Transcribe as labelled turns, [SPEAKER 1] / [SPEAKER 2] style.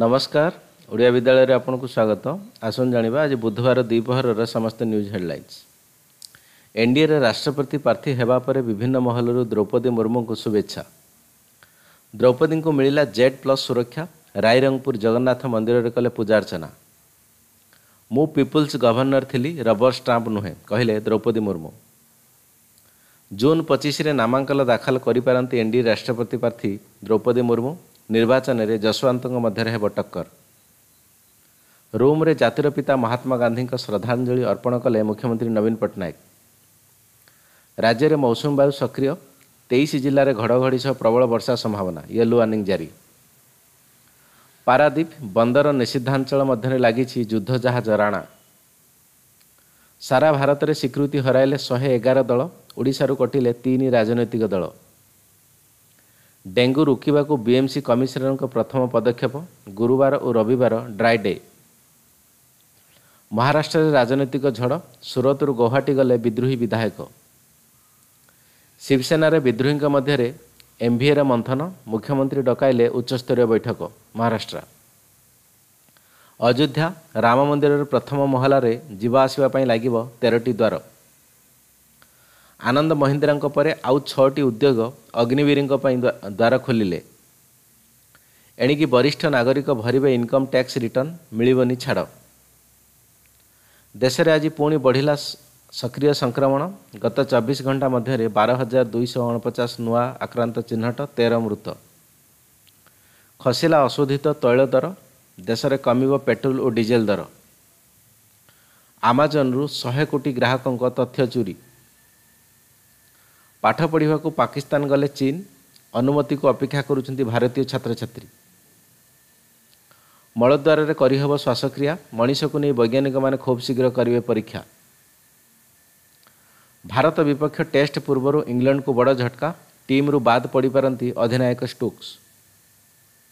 [SPEAKER 1] ନମସ୍କାର ଓଡ଼ିଆ ବିଦ୍ୟାଳୟରେ ଆପଣଙ୍କୁ ସ୍ୱାଗତ ଆସନ୍ତୁ ଜାଣିବା ଆଜି ବୁଧବାର ଦ୍ୱିପହରର ସମସ୍ତ ନ୍ୟୁଜ୍ ହେଡ଼ଲାଇନ୍ସ ଏନ୍ଡିଏରେ ରାଷ୍ଟ୍ରପତି ପ୍ରାର୍ଥୀ ହେବା ପରେ ବିଭିନ୍ନ ମହଲରୁ ଦ୍ରୌପଦୀ ମୁର୍ମୁଙ୍କୁ ଶୁଭେଚ୍ଛା ଦ୍ରୌପଦୀଙ୍କୁ ମିଳିଲା ଜେଡ୍ ପ୍ଲସ୍ ସୁରକ୍ଷା ରାଇରଙ୍ଗପୁର ଜଗନ୍ନାଥ ମନ୍ଦିରରେ କଲେ ପୂଜାର୍ଚ୍ଚନା ମୁଁ ପିପୁଲ୍ସ ଗଭର୍ଣ୍ଣର ଥିଲି ରବର ଷ୍ଟାମ୍ପ ନୁହେଁ କହିଲେ ଦ୍ରୌପଦୀ ମୁର୍ମୁ ଜୁନ୍ ପଚିଶରେ ନାମାଙ୍କନ ଦାଖଲ କରିପାରନ୍ତି ଏନ୍ଡିଏ ରାଷ୍ଟ୍ରପତି ପ୍ରାର୍ଥୀ ଦ୍ରୌପଦୀ ମୁର୍ମୁ ନିର୍ବାଚନରେ ଯଶୱନ୍ତଙ୍କ ମଧ୍ୟରେ ହେବ ଟକ୍କର ରୋମ୍ରେ ଜାତିର ପିତା ମହାତ୍ମା ଗାନ୍ଧୀଙ୍କ ଶ୍ରଦ୍ଧାଞ୍ଜଳି ଅର୍ପଣ କଲେ ମୁଖ୍ୟମନ୍ତ୍ରୀ ନବୀନ ପଟ୍ଟନାୟକ ରାଜ୍ୟରେ ମୌସୁମୀ ବାୟୁ ସକ୍ରିୟ ତେଇଶ ଜିଲ୍ଲାରେ ଘଡ଼ଘଡ଼ି ସହ ପ୍ରବଳ ବର୍ଷା ସମ୍ଭାବନା ୟେଲୋ ୱାର୍ଣ୍ଣିଂ ଜାରି ପାରାଦ୍ୱୀପ ବନ୍ଦର ନିଷିଦ୍ଧାଞ୍ଚଳ ମଧ୍ୟରେ ଲାଗିଛି ଯୁଦ୍ଧ ଜାହାଜ ରାଣା ସାରା ଭାରତରେ ସ୍ୱୀକୃତି ହରାଇଲେ ଶହେ ଏଗାର ଦଳ ଓଡ଼ିଶାରୁ କଟିଲେ ତିନି ରାଜନୈତିକ ଦଳ ଡେଙ୍ଗୁ ରୋକିବାକୁ ବିଏମ୍ସି କମିଶନରଙ୍କ ପ୍ରଥମ ପଦକ୍ଷେପ ଗୁରୁବାର ଓ ରବିବାର ଡ୍ରାଏ ଡେ ମହାରାଷ୍ଟ୍ରରେ ରାଜନୈତିକ ଝଡ଼ ସୁରତରୁ ଗୌହାଟୀ ଗଲେ ବିଦ୍ରୋହୀ ବିଧାୟକ ଶିବସେନାରେ ବିଦ୍ରୋହୀଙ୍କ ମଧ୍ୟରେ ଏମ୍ଭିଏର ମନ୍ଥନ ମୁଖ୍ୟମନ୍ତ୍ରୀ ଡକାଇଲେ ଉଚ୍ଚସ୍ତରୀୟ ବୈଠକ ମହାରାଷ୍ଟ୍ର ଅଯୋଧ୍ୟା ରାମ ମନ୍ଦିରର ପ୍ରଥମ ମହଲାରେ ଯିବା ଆସିବା ପାଇଁ ଲାଗିବ ତେରଟି ଦ୍ୱାର ଆନନ୍ଦ ମହିନ୍ଦ୍ରାଙ୍କ ପରେ ଆଉ ଛଅଟି ଉଦ୍ୟୋଗ ଅଗ୍ନିବୀରଙ୍କ ପାଇଁ ଦ୍ୱାର ଖୋଲିଲେ ଏଣିକି ବରିଷ୍ଠ ନାଗରିକ ଭରିବେ ଇନକମ୍ ଟ୍ୟାକ୍ସ ରିଟର୍ଣ୍ଣ ମିଳିବନି ଛାଡ଼ ଦେଶରେ ଆଜି ପୁଣି ବଢ଼ିଲା ସକ୍ରିୟ ସଂକ୍ରମଣ ଗତ ଚବିଶ ଘଣ୍ଟା ମଧ୍ୟରେ ବାର ହଜାର ଦୁଇଶହ ଅଣପଚାଶ ନୂଆ ଆକ୍ରାନ୍ତ ଚିହ୍ନଟ ତେର ମୃତ ଖସିଲା ଅଶୋଧିତ ତୈଳ ଦର ଦେଶରେ କମିବ ପେଟ୍ରୋଲ ଓ ଡିଜେଲ ଦର ଆମାଜନ୍ରୁ ଶହେ କୋଟି ଗ୍ରାହକଙ୍କ ତଥ୍ୟ ଚୋରି ପାଠ ପଢ଼ିବାକୁ ପାକିସ୍ତାନ ଗଲେ ଚୀନ ଅନୁମତିକୁ ଅପେକ୍ଷା କରୁଛନ୍ତି ଭାରତୀୟ ଛାତ୍ରଛାତ୍ରୀ ମଳଦ୍ୱାରରେ କରିହେବ ଶ୍ୱାସକ୍ରିୟା ମଣିଷକୁ ନେଇ ବୈଜ୍ଞାନିକମାନେ ଖୁବ୍ ଶୀଘ୍ର କରିବେ ପରୀକ୍ଷା ଭାରତ ବିପକ୍ଷ ଟେଷ୍ଟ ପୂର୍ବରୁ ଇଂଲଣ୍ଡକୁ ବଡ଼ ଝଟକା ଟିମ୍ରୁ ବାଦ୍ ପଡ଼ିପାରନ୍ତି ଅଧିନାୟକ ଷ୍ଟୋକ୍ସ